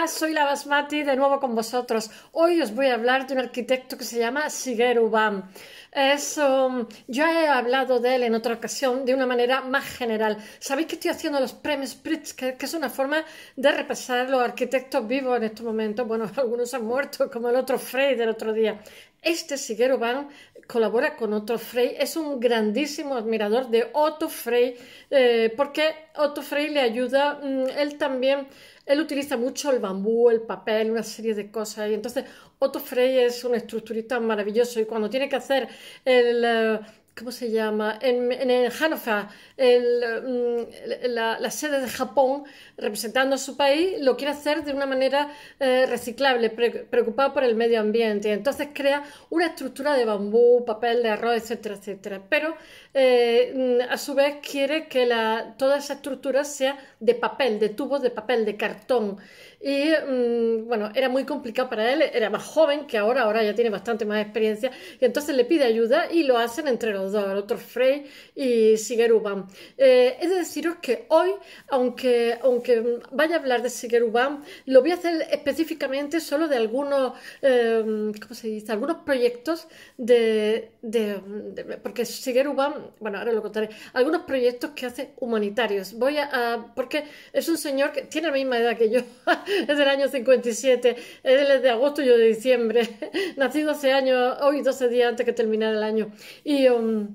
Ah, soy la Basmati de nuevo con vosotros. Hoy os voy a hablar de un arquitecto que se llama Sigeru van yo he hablado de él en otra ocasión de una manera más general. Sabéis que estoy haciendo los premios Pritzker, que es una forma de repasar los arquitectos vivos en estos momentos. Bueno, algunos han muerto, como el otro Frey del otro día. Este Sigeru van colabora con otro Frey, es un grandísimo admirador de Otto Frey, eh, porque Otto Frey le ayuda, mm, él también él utiliza mucho el bambú, el papel, una serie de cosas. Y entonces Otto Frey es un estructurista maravilloso y cuando tiene que hacer el eh, ¿cómo se llama? En, en mm, la, sede de Japón, representando a su país, lo quiere hacer de una manera eh, reciclable, preocupado por el medio ambiente. Entonces crea una estructura de bambú, papel de arroz, etcétera, etcétera. Pero eh, a su vez quiere que toda esa estructura sea de papel, de tubos de papel, de cartón y mm, bueno, era muy complicado para él, era más joven que ahora, ahora ya tiene bastante más experiencia y entonces le pide ayuda y lo hacen entre los dos, el otro Frey y Sigeruban es eh, he de deciros que hoy, aunque, aunque vaya a hablar de Sigeruban lo voy a hacer específicamente solo de algunos, eh, ¿cómo se dice? Algunos proyectos de de, porque Shigeru bueno, ahora lo contaré, algunos proyectos que hace humanitarios. Voy a, porque es un señor que tiene la misma edad que yo, es del año 57, él es de agosto y yo de diciembre, nacido hace años, hoy 12 días antes que terminara el año. Y... Um,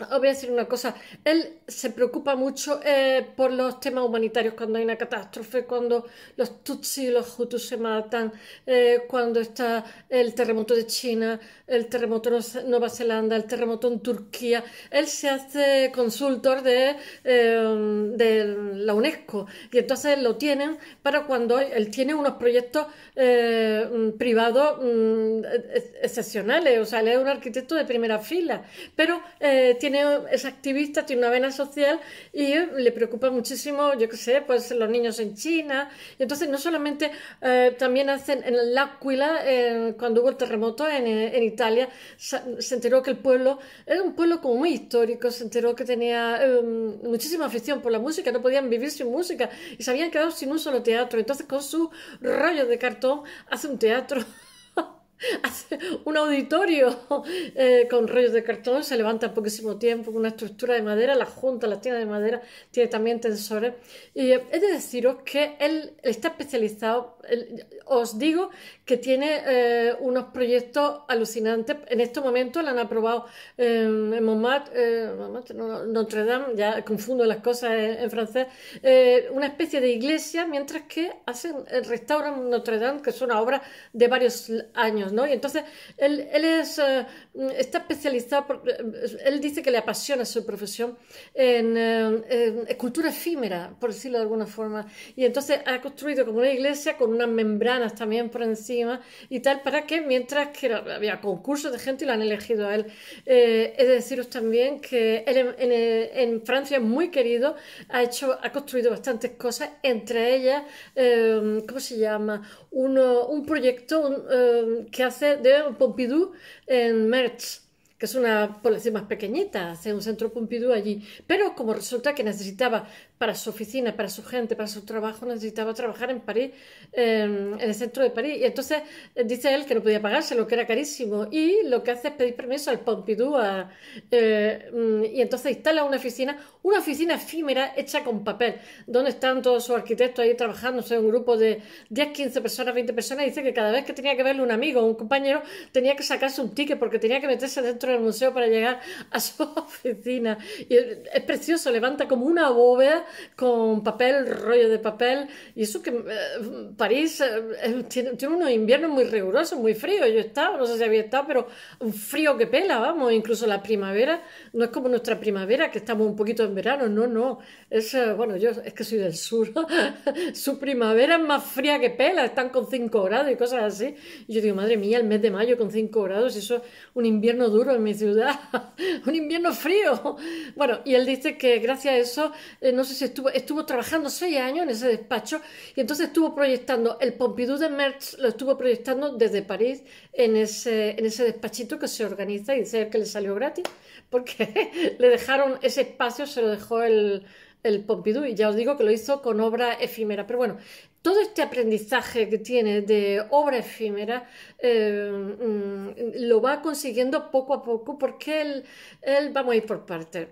os voy a decir una cosa, él se preocupa mucho eh, por los temas humanitarios, cuando hay una catástrofe, cuando los Tutsi y los hutus se matan, eh, cuando está el terremoto de China, el terremoto en Nueva Zelanda, el terremoto en Turquía. Él se hace consultor de, eh, de la UNESCO y entonces lo tienen para cuando él tiene unos proyectos privados mm, e-, excepcionales, o sea, él es un arquitecto de primera fila, pero tiene es activista, tiene una vena social y le preocupa muchísimo, yo qué sé, pues los niños en China. Y entonces no solamente eh, también hacen en L'Aquila, cuando hubo el terremoto en, Italia, se, enteró que el pueblo, era un pueblo como muy histórico, se enteró que tenía em, muchísima afición por la música, no podían vivir sin música y se habían quedado sin un solo teatro. Entonces con su rollo de cartón hace un teatro. hace un auditorio eh, con rollos de cartón, se levanta en poquísimo tiempo, con una estructura de madera, la junta, las tiene de madera, tiene también tensores. Y eh, he es de deciros que él está especializado, os digo que tiene eh, unos proyectos alucinantes. En este momento la han aprobado en Montmartre, Notre Dame, ya confundo las cosas en, francés, una especie de iglesia, mientras que hacen, el restauran Notre Dame, que es una obra de varios años y entonces él, es, eh, está especializado, eh, él dice que le apasiona su profesión en, escultura eh, efímera, por decirlo de alguna forma. Y entonces ha construido como una iglesia con unas membranas también por encima y tal, para que mientras que había concursos de gente y lo han elegido a él. Eh, he de deciros también que él en, Francia es muy querido, ha, hecho, ha construido bastantes cosas, entre ellas, ¿cómo se llama? un proyecto que que de Pompidou en merch que es una población más pequeñita, hace un centro Pompidou allí. Pero como resulta que necesitaba para su oficina, para su gente, para su trabajo, necesitaba trabajar en París, em, en el centro de París. Y entonces eh, dice él que no podía pagárselo, que era carísimo. Y lo que hace es pedir permiso al Pompidou eh, mm, y entonces instala una oficina, una oficina efímera hecha con papel, donde están todos sus arquitectos ahí trabajando, o un grupo de 10, 15 personas, 20 personas. Y dice que cada vez que tenía que verle un amigo o un compañero, tenía que sacarse un ticket porque tenía que meterse dentro al museo para llegar a su oficina. Y es precioso, levanta como una bóveda con papel, rollo de papel. Y eso que eh, París eh, tiene, tiene, unos inviernos muy rigurosos, muy fríos. Yo estaba, no sé si había estado, pero un frío que pela, vamos. Incluso la primavera, no es como nuestra primavera, que estamos un poquito en verano, no, no. Es, eh, bueno, yo es que soy del sur. su primavera es más fría que pela, están con 5 grados y cosas así. Y yo digo, madre mía, el mes de mayo con 5 grados, eso es un invierno duro mi ciudad, un invierno frío. Bueno, y él dice que gracias a eso, eh, no sé si estuvo, estuvo trabajando seis años en ese despacho y entonces estuvo proyectando, el Pompidou de Merz lo estuvo proyectando desde París en ese, en ese despachito que se organiza y dice que le salió gratis porque le dejaron ese espacio, se lo dejó el, el Pompidou, y ya os digo que lo hizo con obra efímera. Pero bueno, todo este aprendizaje que tiene de obra efímera eh, mm, lo va consiguiendo poco a poco porque él, él vamos a ir por partes.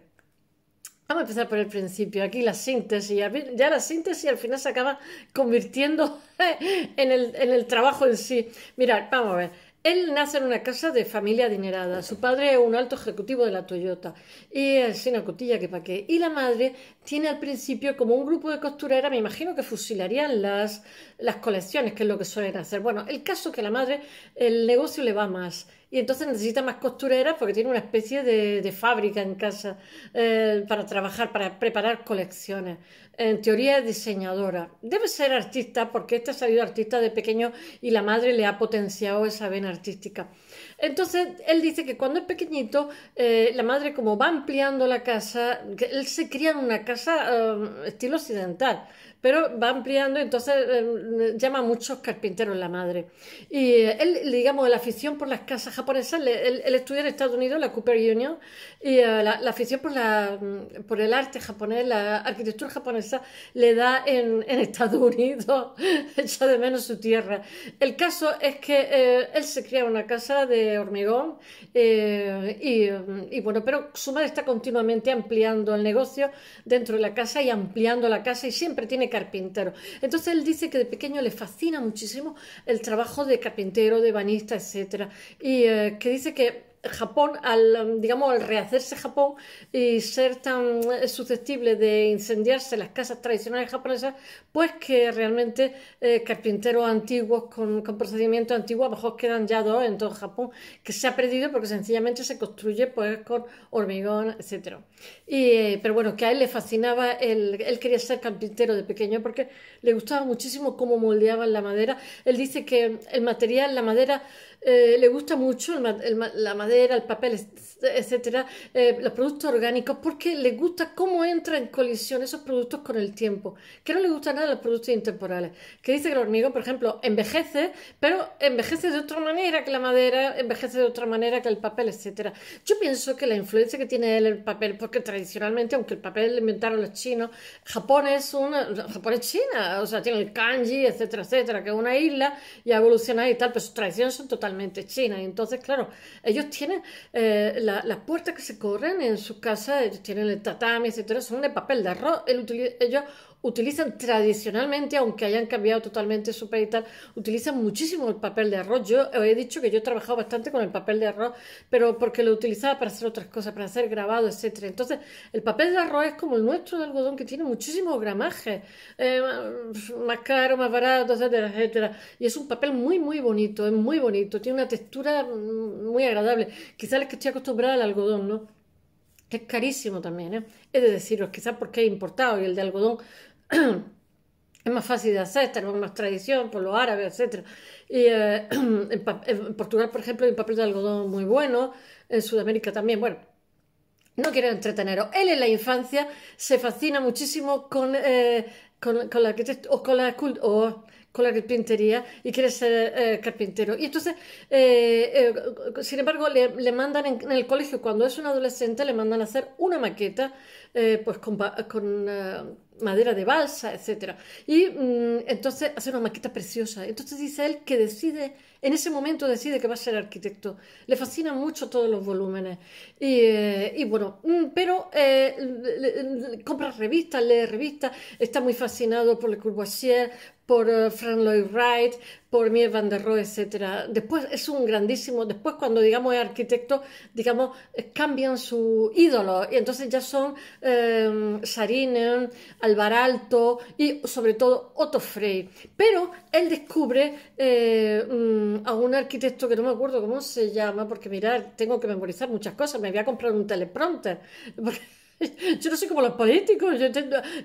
Vamos a empezar por el principio, aquí la síntesis. Ya la síntesis al final se acaba convirtiendo en el, en el trabajo en sí. Mirad, vamos a ver. Él nace en una casa de familia adinerada. Su padre es un alto ejecutivo de la Toyota y es una cotilla que pa' qué. Y la madre tiene al principio como un grupo de costurera, me imagino que fusilarían las, las colecciones, que es lo que suelen hacer. Bueno, el caso es que la madre el negocio le va más y entonces necesita más costureras porque tiene una especie de, fábrica en casa eh, para trabajar, para preparar colecciones. En teoría es diseñadora. Debe ser artista porque este ha salido artista de pequeño y la madre le ha potenciado esa vena artística. Entonces, él dice que cuando es pequeñito, eh, la madre como va ampliando la casa, él se cría en una casa eh, estilo occidental pero va ampliando, entonces eh, llama a muchos carpinteros la madre. Y eh, él, digamos, la afición por las casas japonesas, él, estudia en Estados Unidos, la Cooper Union, y eh, la, afición por, la, mm, por el arte japonés, la arquitectura japonesa, le da en, Estados Unidos, echa de menos su tierra. El caso es que él se crea una casa de hormigón y, mm, y bueno, pero su madre está continuamente ampliando el negocio dentro de la casa y ampliando la casa y siempre tiene carpintero. Entonces él dice que de pequeño le fascina muchísimo el trabajo de carpintero, de banista, etcétera, Y eh, que dice que Japón, al, um, digamos, al rehacerse Japón y ser tan eh, susceptible de incendiarse las casas tradicionales japonesas, pues que realmente eh, carpinteros antiguos con, procedimientos antiguos, a lo mejor quedan ya dos en todo Japón, que se ha perdido porque sencillamente se construye pues con hormigón, etc. Eh, pero bueno, que a él le fascinaba, el, él quería ser carpintero de pequeño porque le gustaba muchísimo cómo moldeaban la madera. Él dice que el material, la madera, le gusta mucho la madera el papel, etcétera, eh, los productos orgánicos, porque le gusta cómo entra en colisión esos productos con el tiempo. Que no le gusta nada los productos intemporales. Que dice que el hormigón, por ejemplo, envejece, pero envejece de otra manera que la madera, envejece de otra manera que el papel, etcétera. Yo pienso que la influencia que tiene él el papel, porque tradicionalmente, aunque el papel lo inventaron los chinos, Japón es una. Japón es China, o sea, tiene el kanji, etcétera, etcétera, que es una isla y ha evolucionado y tal, pero sus tradiciones son totalmente chinas. entonces, claro, ellos tienen tienen eh, las puertas que se corren en su casa, eh, tienen el tatami, etcétera, son de papel de arroz. El, ellos utilizan tradicionalmente, aunque hayan cambiado totalmente su papel utilizan muchísimo el papel de arroz. Yo he dicho que yo he trabajado bastante con el papel de arroz, pero porque lo utilizaba para hacer otras cosas, para hacer grabado, etcétera, Entonces, el papel de arroz es como el nuestro de algodón, que tiene muchísimo gramaje, eh, más caro, más barato, etcétera, etcétera. Y es un papel muy, muy bonito, es muy bonito, tiene una textura mm, muy agradable. Quizás es que estoy acostumbrada al algodón, ¿no? Es carísimo también, es ¿eh? de deciros, quizás porque es importado y el de algodón es más fácil de hacer, tenemos más tradición por los árabes, etc. Y eh, en, Portugal, por ejemplo, hay un papel de algodón muy bueno, en Sudamérica también, bueno. No quiero entreteneros. Él en la infancia se fascina muchísimo con, eh, con, la arquitectura o con la cultura la carpintería y quiere ser eh, carpintero. Y entonces, eh, eh, sin embargo, le, mandan en, el colegio, cuando es un adolescente, le mandan a hacer una maqueta pues con, madera de balsa, etc. Y mm, entonces hace una maqueta preciosa. Entonces dice él que decide, en ese momento decide que va a ser arquitecto. Le fascinan mucho todos los volúmenes. Y, bueno, mm, pero compra revistas, lee revistas, está muy fascinado por Le Corbusier, por eh, Frank Lloyd Wright, por Mier van der Rohe, etc. Después es un grandísimo, después cuando digamos es arquitecto, digamos, eh, cambian su ídolo y entonces ya son eh, Alvar Alvaralto y sobre todo Otto Frey. Pero él descubre eh, mm, a un arquitecto que no me acuerdo cómo se llama, porque mirar, tengo que memorizar muchas cosas, me voy a comprar un teleprompter. Porque Yo no soy como los políticos, yo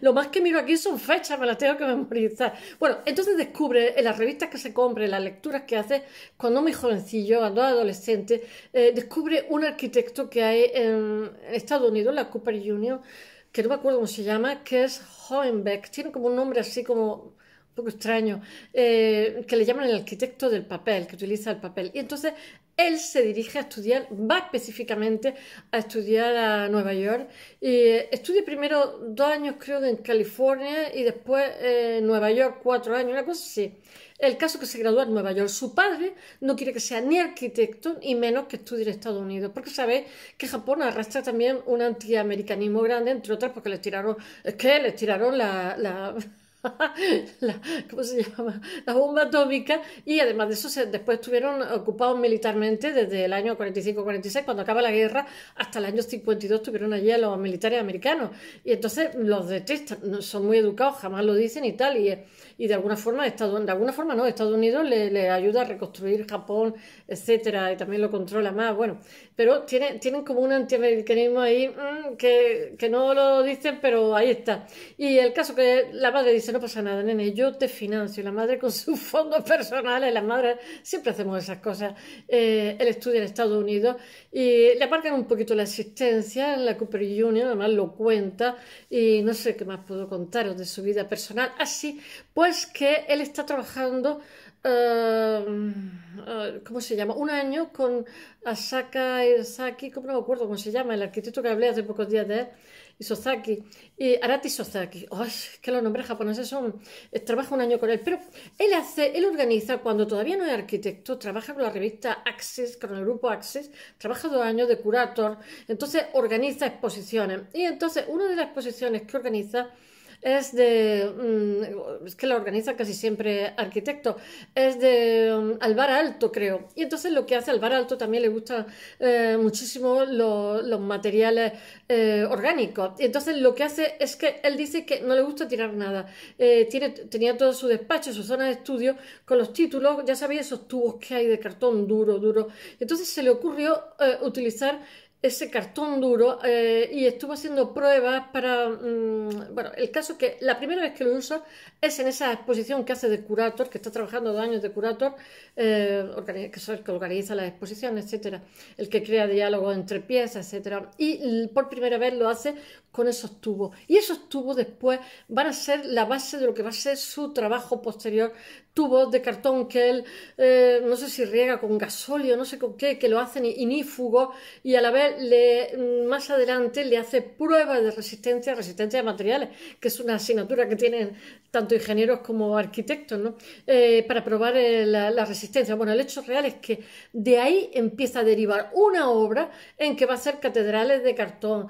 lo más que miro aquí son fechas, me las tengo que memorizar. Bueno, entonces descubre en las revistas que se compren, las lecturas que hace, cuando muy jovencillo, cuando adolescente, eh, descubre un arquitecto que hay en Estados Unidos, la Cooper Union, que no me acuerdo cómo se llama, que es Hohenbeck, tiene como un nombre así como un poco extraño, eh, que le llaman el arquitecto del papel, que utiliza el papel. Y entonces él se dirige a estudiar, va específicamente a estudiar a Nueva York y estudia primero dos años creo en California y después en eh, Nueva York cuatro años, una cosa así. El caso que se gradúa en Nueva York, su padre no quiere que sea ni arquitecto y menos que estudie en Estados Unidos, porque sabe que Japón arrastra también un antiamericanismo grande, entre otras porque les tiraron, que les tiraron la la, ¿cómo se llama? la bomba atómica y además de eso se, después estuvieron ocupados militarmente desde el año 45-46 cuando acaba la guerra hasta el año 52 estuvieron allí a los militares americanos y entonces los detestan, son muy educados, jamás lo dicen y tal y, y de alguna forma Estados, de alguna forma no, Estados Unidos le, ayuda a reconstruir Japón, etcétera y también lo controla más, bueno, pero tiene, tienen como un antiamericanismo ahí mm, que, que no lo dicen pero ahí está y el caso que la madre dice no pasa nada, nene, yo te financio. la madre con sus fondos personales, las madres siempre hacemos esas cosas. Eh, él estudia en Estados Unidos y le aparcan un poquito la asistencia en la Cooper Union, además lo cuenta y no sé qué más puedo contaros de su vida personal. Así, pues que él está trabajando eh, eh, ¿cómo se llama? Un año con Asaka Izaki como no me acuerdo cómo se llama? El arquitecto que hablé hace pocos días de él. Isozaki, y Arati Isozaki, ¡Ay! que los nombres japoneses son, eh, trabaja un año con él, pero él hace, él organiza, cuando todavía no es arquitecto, trabaja con la revista Axis, con el grupo Axis, trabaja dos años de curator, entonces organiza exposiciones, y entonces una de las exposiciones que organiza es de, mm, es que la organiza casi siempre arquitecto, es de mm, Alvar Alto, creo. Y entonces lo que hace Alvar Alto también le gusta eh, muchísimo los materiales eh, orgánicos. Y entonces lo que hace es que él dice que no le gusta tirar nada. Eh, tiene, tenía todo su despacho, su zona de estudio, con los títulos, ya sabía esos tubos que hay de cartón duro, duro. Entonces se le ocurrió utilizar ese cartón duro eh, y estuvo haciendo pruebas para... Mm, bueno, el caso que la primera vez que lo usa es en esa exposición que hace de curator, que está trabajando dos años de curator, eh, que es el que organiza la exposición etcétera, el que crea diálogo entre piezas, etcétera, y por primera vez lo hace con esos tubos. Y esos tubos después van a ser la base de lo que va a ser su trabajo posterior tubos de cartón que él, eh, no sé si riega con gasóleo, no sé con qué, que lo hacen inífugo y a la vez le, mm, más adelante le hace pruebas de resistencia, resistencia de materiales, que es una asignatura que tienen tanto ingenieros como arquitectos, ¿no? Eh, para probar eh, la, resistencia. Bueno, el hecho real es que de ahí empieza a derivar una obra en que va a ser catedrales de cartón,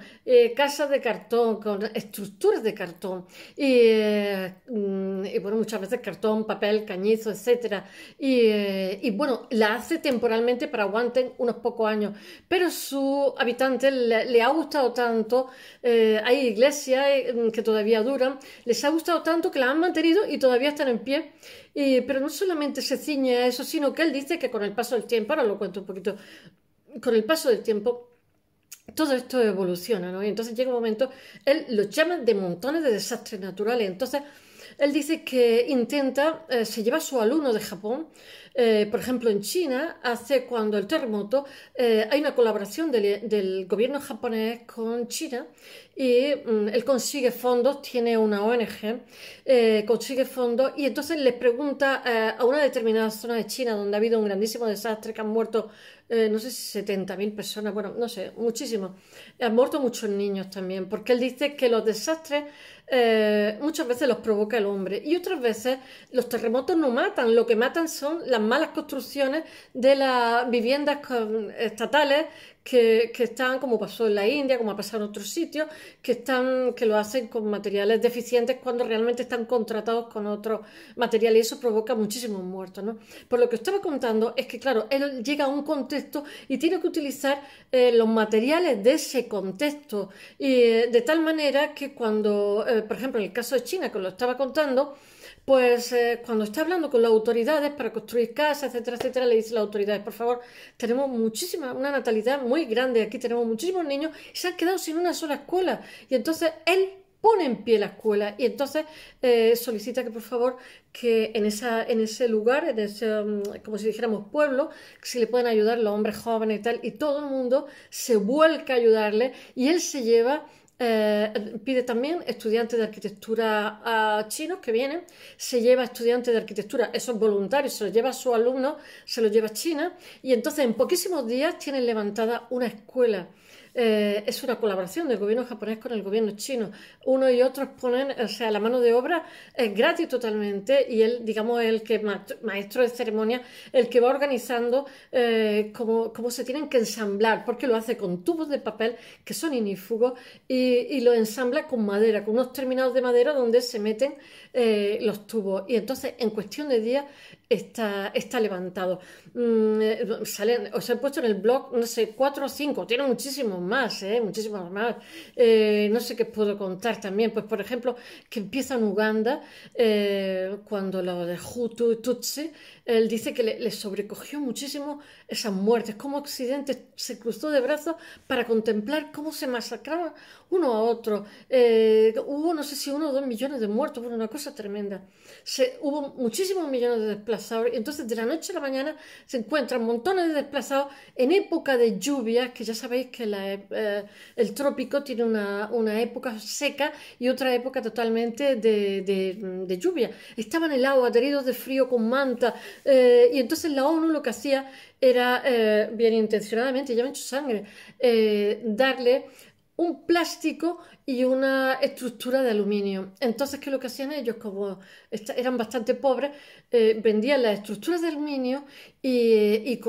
casas de cartón, con estructuras de cartón y, mm, y bueno, muchas veces cartón, papel, Cañizo, etc. Eh, y, bueno, la hace temporalmente para aguanten unos pocos años, pero su habitante le, ha gustado tanto, eh, hay iglesias eh, mm, que todavía duran, les ha gustado tanto que la han mantenido y todavía están en pie. Y, pero no solamente se ciñe a eso, sino que él dice que con el paso del tiempo, ahora lo cuento un poquito, con el paso del tiempo todo esto evoluciona, ¿no? Y entonces llega un momento, él lo llama de montones de desastres naturales. Entonces, él dice que intenta, eh, se lleva a su alumno de Japón, eh, por ejemplo en China, hace cuando el terremoto, eh, hay una colaboración del, gobierno japonés con China y mm, él consigue fondos, tiene una ONG, consigue fondos y entonces le pregunta a una determinada zona de China donde ha habido un grandísimo desastre, que han muerto eh, no sé si 70.000 personas, bueno, no sé, muchísimo. Han muerto muchos niños también, porque él dice que los desastres eh, muchas veces los provoca el hombre y otras veces los terremotos no matan, lo que matan son las malas construcciones de las viviendas estatales que, que, están, como pasó en la India, como ha pasado en otros sitios, que están, que lo hacen con materiales deficientes cuando realmente están contratados con otros materiales y eso provoca muchísimos muertos, ¿no? Por lo que estaba contando es que, claro, él llega a un contexto y tiene que utilizar eh, los materiales de ese contexto y eh, de tal manera que cuando, eh, por ejemplo, en el caso de China, que lo estaba contando, pues eh, cuando está hablando con las autoridades para construir casas, etcétera, etcétera, le dice las autoridades, por favor, tenemos muchísima, una natalidad muy grande, aquí tenemos muchísimos niños y se han quedado sin una sola escuela. Y entonces él pone en pie la escuela y entonces eh, solicita que por favor que en, esa, en ese lugar, en ese, mm, como si dijéramos pueblo, que se le pueden ayudar los hombres jóvenes y tal, y todo el mundo se vuelca a ayudarle y él se lleva eh, pide también estudiantes de arquitectura ah, chinos que vienen, se lleva estudiantes de arquitectura, esos voluntarios, se los lleva a sus alumnos, se los lleva a China y entonces en poquísimos días tienen levantada una escuela eh, es una colaboración del gobierno japonés con el gobierno chino. Uno y otro ponen, o sea, la mano de obra es gratis totalmente y él, digamos, el que maestro de ceremonia, el que va organizando eh, cómo, se tienen que ensamblar, porque lo hace con tubos de papel que son inífugos y, lo ensambla con madera, con unos terminados de madera donde se meten eh, los tubos. Y entonces, en cuestión de días, está, está levantado. Mm, eh, os he puesto en el blog, no sé, cuatro o cinco, tiene muchísimos más, ¿eh? muchísimos más. Eh, no sé qué puedo contar también, pues por ejemplo, que empieza en Uganda eh, cuando lo de Hutu y Tutsi él dice que le, sobrecogió muchísimo esas muertes, como Occidente se cruzó de brazos para contemplar cómo se masacraban uno a otro. Eh, hubo, no sé si uno o dos millones de muertos, fue una cosa tremenda. Se, hubo muchísimos millones de desplazados. Y entonces, de la noche a la mañana, se encuentran montones de desplazados en época de lluvias, que ya sabéis que eh, el trópico tiene una, época seca y otra época totalmente de, de, lluvia. Estaban helados, ateridos de frío, con manta, eh, y entonces la ONU lo que hacía era, eh, bien intencionadamente, ya me he hecho sangre, eh, darle un plástico y una estructura de aluminio. Entonces, ¿qué es lo que hacían ellos? Como eran bastante pobres, eh, vendían las estructuras de aluminio y, eh,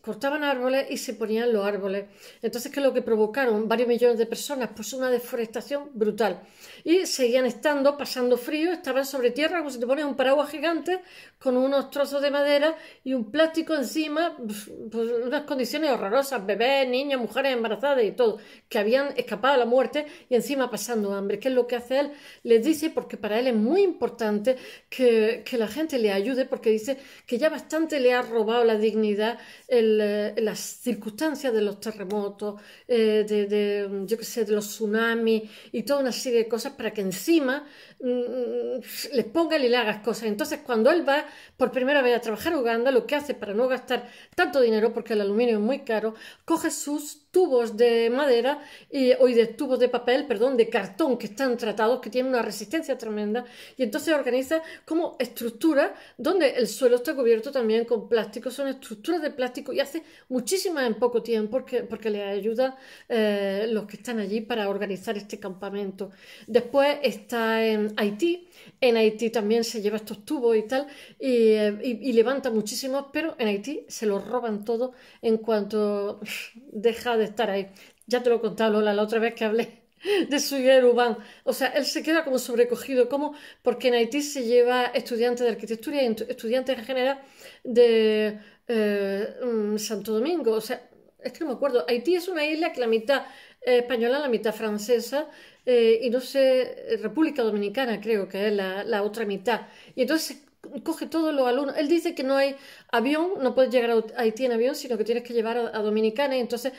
cortaban árboles y se ponían los árboles. Entonces, ¿qué es lo que provocaron? Varios millones de personas, pues una deforestación brutal. Y seguían estando, pasando frío, estaban sobre tierra, como si te pones un paraguas gigante con unos trozos de madera y un plástico encima, pues, pues unas condiciones horrorosas, bebés, niñas, mujeres embarazadas y todo, que habían escapado a la muerte y encima pasando hambre, que es lo que hace él, le dice, porque para él es muy importante que, la gente le ayude, porque dice que ya bastante le ha robado la dignidad eh, las circunstancias de los terremotos, eh, de, yo sé, de los tsunamis y toda una serie de cosas para que encima mm, les ponga y le cosas. Entonces, cuando él va por primera vez a trabajar Uganda, lo que hace para no gastar tanto dinero, porque el aluminio es muy caro, coge sus tubos de madera y, hoy de tubos de papel, perdón, de cartón que están tratados, que tienen una resistencia tremenda, y entonces organiza como estructura donde el suelo está cubierto también con plástico, son estructuras de plástico y hace muchísimas en poco tiempo porque, porque le ayuda eh, los que están allí para organizar este campamento. Después está en Haití, en Haití también se lleva estos tubos y tal, y, eh, levanta muchísimos, pero en Haití se los roban todo en cuanto deja de estar ahí. Ya te lo he Lola, la otra vez que hablé de su Yerubán. O sea, él se queda como sobrecogido, como porque en Haití se lleva estudiantes de arquitectura y estudiantes en general de eh, mm, Santo Domingo. O sea, es que me acuerdo. Haití es una isla que la mitad eh, española, la mitad francesa, eh, y no sé, República Dominicana creo que es la, la, otra mitad. Y entonces coge todos los alumnos. Él dice que no hay avión, no puedes llegar a Haití en avión, sino que tienes que llevar a, Dominicana y Entonces,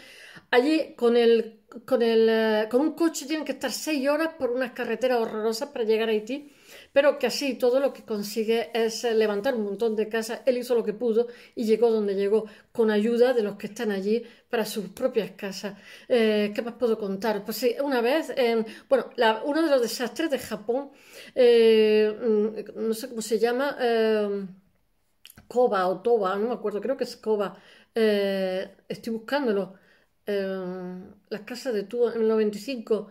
allí con el, con el, eh, con un coche tienen que estar seis horas por unas carreteras horrorosas para llegar a Haití pero que así todo lo que consigue es eh, levantar un montón de casas. Él hizo lo que pudo y llegó donde llegó, con ayuda de los que están allí para sus propias casas. Eh, ¿Qué más puedo contar? Pues sí, una vez, bueno, uno de los desastres de Japón, eh, mm, no sé cómo se llama, Koba o Toba, no me acuerdo, creo que es Koba, estoy buscándolo, las casas de tu en el 95,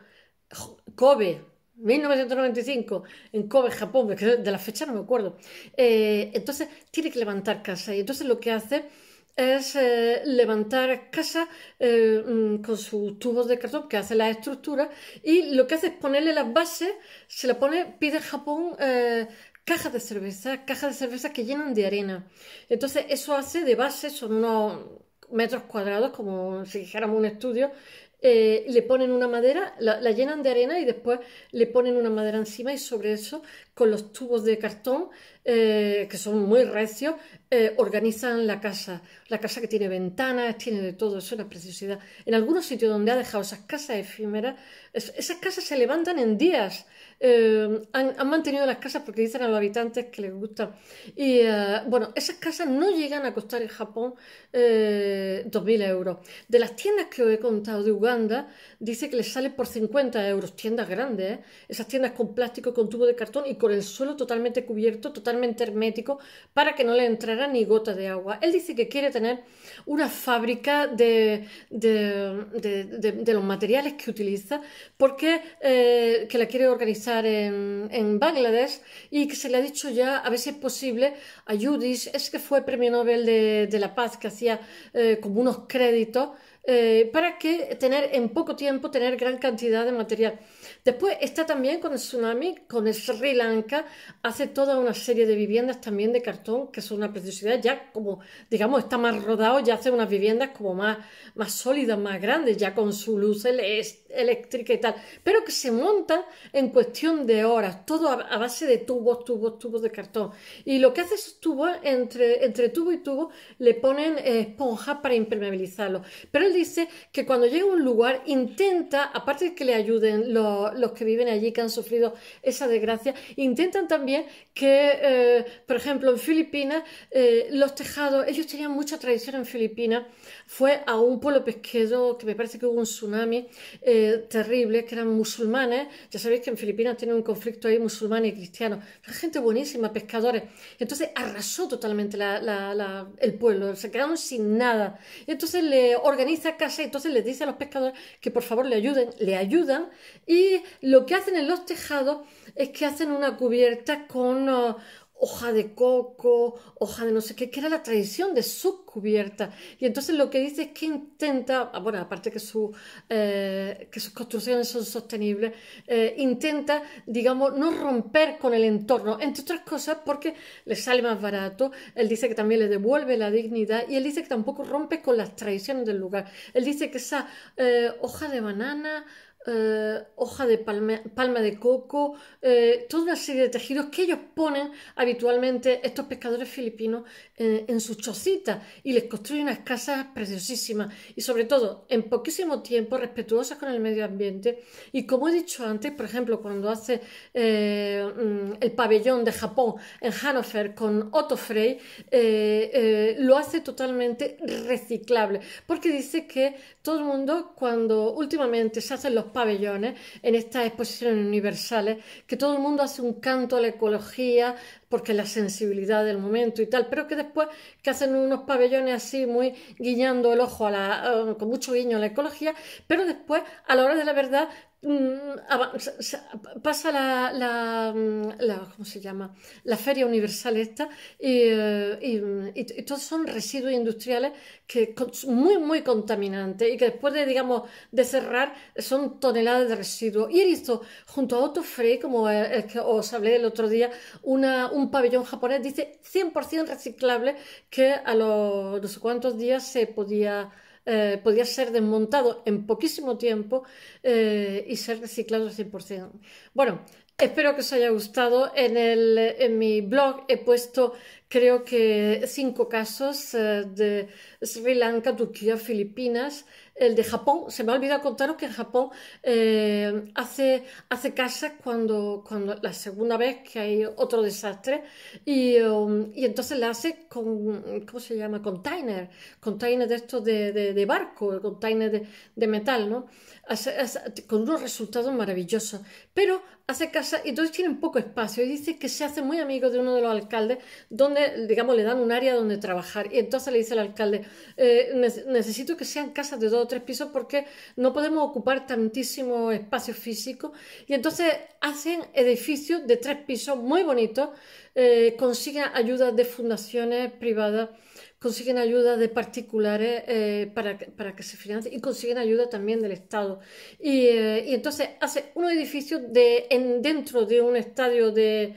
Kobe, 1995, en Kobe, Japón, de la fecha no me acuerdo. Eh, entonces tiene que levantar casa y entonces lo que hace es eh, levantar casa eh, mm, con sus tubos de cartón que hace la estructura y lo que hace es ponerle las bases, se la pone, pide en Japón cajas de cerveza, cajas de cerveza que llenan de arena. Entonces eso hace de base, son unos metros cuadrados, como si dijéramos un estudio, eh, le ponen una madera, la, llenan de arena y después le ponen una madera encima y sobre eso, con los tubos de cartón, eh, que son muy recios, eh, organizan la casa. La casa que tiene ventanas, tiene de todo, es una preciosidad. En algunos sitios donde ha dejado esas casas efímeras, esas casas se levantan en días. Em, han, mantenido las casas porque dicen a los habitantes que les gusta. Y eh, bueno, esas casas no llegan a costar en Japón eh, 2.000 euros. De las tiendas que os he contado de Uganda, dice que les sale por 50 euros, tiendas grandes, ¿eh? esas tiendas con plástico, con tubo de cartón y con el suelo totalmente cubierto, totalmente hermético, para que no le entrara ni gota de agua. Él dice que quiere tener una fábrica de, de los materiales que utiliza porque eh, que la quiere organizar en, Bangladesh y que se le ha dicho ya, a ver si es posible, a Judith, es que fue premio Nobel de, la Paz, que hacía eh, como unos créditos, eh, para que tener en poco tiempo tener gran cantidad de material. Después está también con el tsunami, con Sri Lanka, hace toda una serie de viviendas también de cartón, que son una preciosidad, ya como, digamos, está más rodado, ya hace unas viviendas como más, más sólidas, más grandes, ya con su luz celeste eléctrica y tal, pero que se monta en cuestión de horas, todo a, base de tubos, tubos, tubos de cartón. Y lo que hace esos tubos, entre, entre tubo y tubo, le ponen eh, esponja para impermeabilizarlo. Pero él dice que cuando llega a un lugar, intenta, aparte de que le ayuden los, que viven allí, que han sufrido esa desgracia, intentan también que, eh, por ejemplo, en Filipinas, eh, los tejados, ellos tenían mucha tradición en Filipinas, fue a un polo pesquero que me parece que hubo un tsunami terrible que eran musulmanes. Ya sabéis que en Filipinas tiene un conflicto ahí musulmán y cristiano. gente buenísima, pescadores. Entonces arrasó totalmente el pueblo, se quedaron sin nada. entonces le organiza casa y entonces les dice a los pescadores que por favor le ayuden, le ayudan. Y lo que hacen en los tejados es que hacen una cubierta con oh, hoja de coco, hoja de no sé qué, que era la tradición de su cubierta. Y entonces lo que dice es que intenta, bueno, aparte que, eh, que sus construcciones son sostenibles, eh, intenta, digamos, no romper con el entorno, entre otras cosas porque le sale más barato, él dice que también le devuelve la dignidad y él dice que tampoco rompe con las tradiciones del lugar. Él dice que esa eh, hoja de banana eh, hoja de palma, de coco, eh, toda una serie de tejidos que ellos ponen habitualmente, estos pescadores filipinos, eh, en sus chocitas y les construyen unas casas preciosísimas y sobre todo en poquísimo tiempo respetuosas con el medio ambiente. Y como he dicho antes, por ejemplo, cuando hace mm, el pabellón de Japón en Hannover con Otto Frey, lo hace totalmente reciclable, porque dice que todo el mundo cuando últimamente se hacen los pabellones, en estas exposiciones universales, que todo el mundo hace un canto a la ecología, porque la sensibilidad del momento y tal, pero que después que hacen unos pabellones así muy guiñando el ojo a la, eh, con mucho guiño a la ecología, pero después a la hora de la verdad Mm, pasa la, la, mm, se llama? la feria universal esta y, eh, mm, todos son residuos industriales que muy muy contaminantes y que después de digamos de cerrar son toneladas de residuos y he visto junto a Otto Frey como os hablé el otro día una, un pabellón japonés dice 100% reciclable que a los no sé cuántos días se podía eh, podía ser desmontado en poquísimo tiempo eh, y ser reciclado al 100%. Bueno, Espero que os haya gustado. En, el, en mi blog he puesto creo que cinco casos eh, de Sri Lanka, Turquía, Filipinas, el de Japón. Se me ha olvidado contaros que en Japón eh, hace, hace casas cuando, cuando la segunda vez que hay otro desastre um, y, entonces la hace con, ¿cómo se llama? Container, container de estos de, barco, container de, de metal, ¿no? con unos resultados maravillosos, pero hace casa y entonces tienen poco espacio y dice que se hace muy amigo de uno de los alcaldes donde, digamos, le dan un área donde trabajar y entonces le dice al alcalde, eh, necesito que sean casas de dos o tres pisos porque no podemos ocupar tantísimo espacio físico y entonces hacen edificios de tres pisos muy bonitos, eh, consiguen ayuda de fundaciones privadas consiguen ayuda de particulares eh, para, para, que se financie y consiguen ayuda también del Estado. Eh, y, entonces hace un edificio de, en, dentro de un estadio de,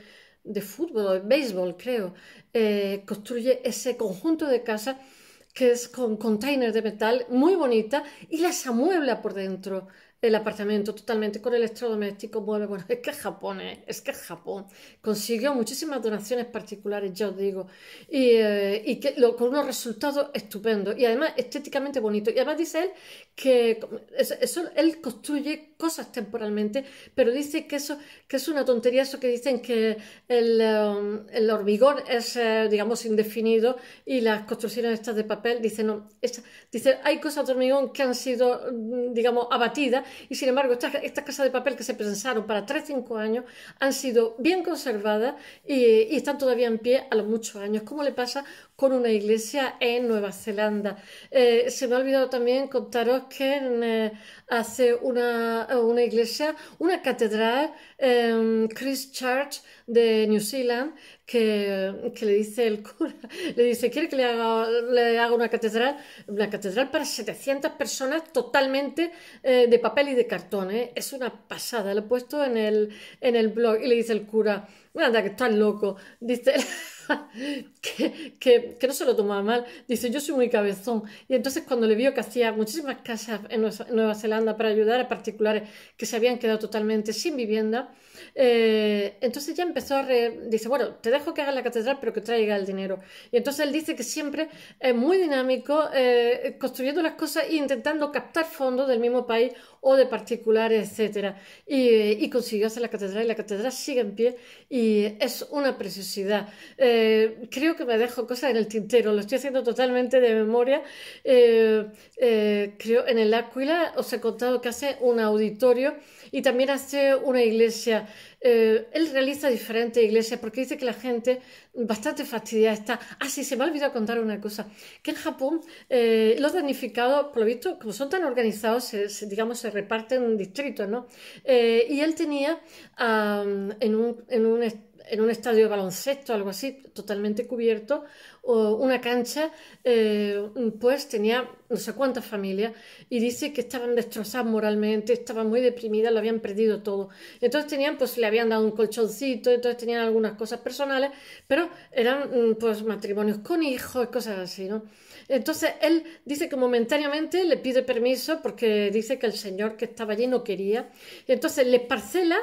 fútbol, de béisbol, creo. Eh, construye ese conjunto de casas que es con containers de metal muy bonita y las amuebla por dentro el apartamento totalmente con electrodoméstico mueve Bueno, es que Japón, ¿eh? es que Japón consiguió muchísimas donaciones particulares, ya os digo, y, eh, que, con unos resultados estupendos y además estéticamente bonito. Y además dice él que eso, él construye cosas temporalmente, pero dice que eso que es una tontería eso que dicen que el, um, hormigón es, eh, digamos, indefinido y las construcciones estas de papel, dice, no, dice, hay cosas de hormigón que han sido, mm, digamos, abatidas y sin embargo estas casas de papel que se pensaron para 3-5 años han sido bien conservadas y, están todavía en pie a los muchos años, como le pasa con una iglesia en Nueva Zelanda. Eh, se me ha olvidado también contaros que eh, hace una, iglesia, una catedral, em, Christ Church de New Zealand, que, le dice el cura, le dice, ¿quiere que le haga, le haga una catedral? Una catedral para 700 personas totalmente eh, de papel y de cartón, ¿eh? es una pasada. Lo he puesto en el, en el blog y le dice el cura, anda que estás loco, dice, que, que, no se lo tomaba mal, dice, yo soy muy cabezón. Y entonces cuando le vio que hacía muchísimas casas en Nueva Zelanda para ayudar a particulares que se habían quedado totalmente sin vivienda, eh, entonces ya empezó a... Re... Dice, bueno, te dejo que hagas la catedral, pero que traiga el dinero. Y entonces él dice que siempre es muy dinámico, eh, construyendo las cosas e intentando captar fondos del mismo país o de particulares, etc. Y, eh, y consiguió hacer la catedral y la catedral sigue en pie y es una preciosidad. Eh, creo que me dejo cosas en el tintero, lo estoy haciendo totalmente de memoria. Eh, eh, creo en el Áquila os he contado que hace un auditorio y también hace una iglesia eh, él realiza diferentes iglesias porque dice que la gente bastante fastidiada está. Ah, sí, se me ha olvidado contar una cosa, que en Japón eh, los damnificados, por lo visto, como son tan organizados, digamos, se reparten en distritos, ¿no? Eh, y él tenía en un... En un en un estadio de baloncesto, algo así, totalmente cubierto, o una cancha, eh, pues tenía no sé cuántas familias y dice que estaban destrozadas moralmente, estaban muy deprimidas, lo habían perdido todo. Entonces tenían, pues le habían dado un colchoncito, entonces tenían algunas cosas personales, pero eran mm, pues matrimonios con hijos, cosas así, ¿no? Entonces él dice que momentáneamente le pide permiso porque dice que el señor que estaba allí no quería. y Entonces le parcela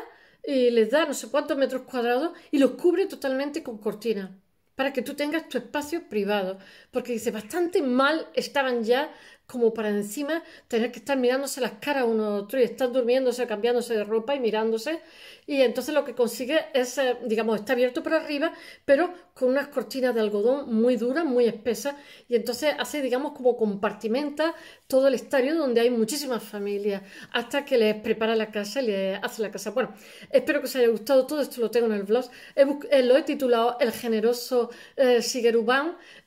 y les da no sé cuántos metros cuadrados y los cubre totalmente con cortina para que tú tengas tu espacio privado, porque dice, bastante mal estaban ya como para encima tener que estar mirándose las caras uno a otro y estar durmiéndose, cambiándose de ropa y mirándose. Y entonces lo que consigue es, eh, digamos, está abierto para arriba, pero con unas cortinas de algodón muy duras, muy espesas. Y entonces hace, digamos, como compartimenta todo el estadio donde hay muchísimas familias, hasta que les prepara la casa y les hace la casa. Bueno, espero que os haya gustado. Todo esto lo tengo en el blog. Eh, lo he titulado El generoso eh,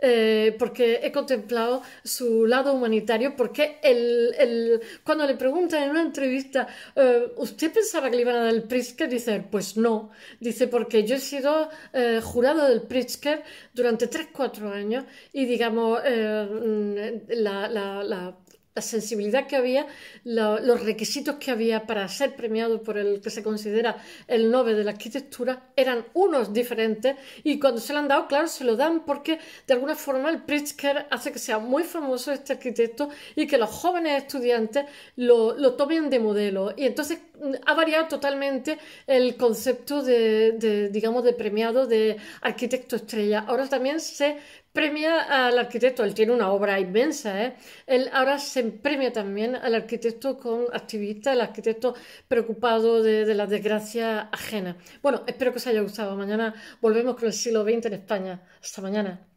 eh, porque he contemplado su lado humanitario porque él cuando le preguntan en una entrevista, eh, ¿usted pensaba que le iban a dar el Pritzker? Dice, pues no. Dice, porque yo he sido eh, jurado del Pritzker durante 3-4 años y digamos, eh, mm, la, la la sensibilidad que había, los requisitos que había para ser premiado por el que se considera el Nobel de la Arquitectura eran unos diferentes y cuando se lo han dado, claro, se lo dan porque de alguna forma el Pritzker hace que sea muy famoso este arquitecto y que los jóvenes estudiantes lo, lo tomen de modelo. Y entonces mm, ha variado totalmente el concepto de, de, digamos, de premiado de arquitecto estrella. Ahora también se premia al arquitecto, él tiene una obra inmensa, ¿eh? él ahora se premia también al arquitecto con activista, el arquitecto preocupado de, de las desgracias ajenas. Bueno, espero que os haya gustado. Mañana volvemos con el siglo XX en España. Hasta mañana.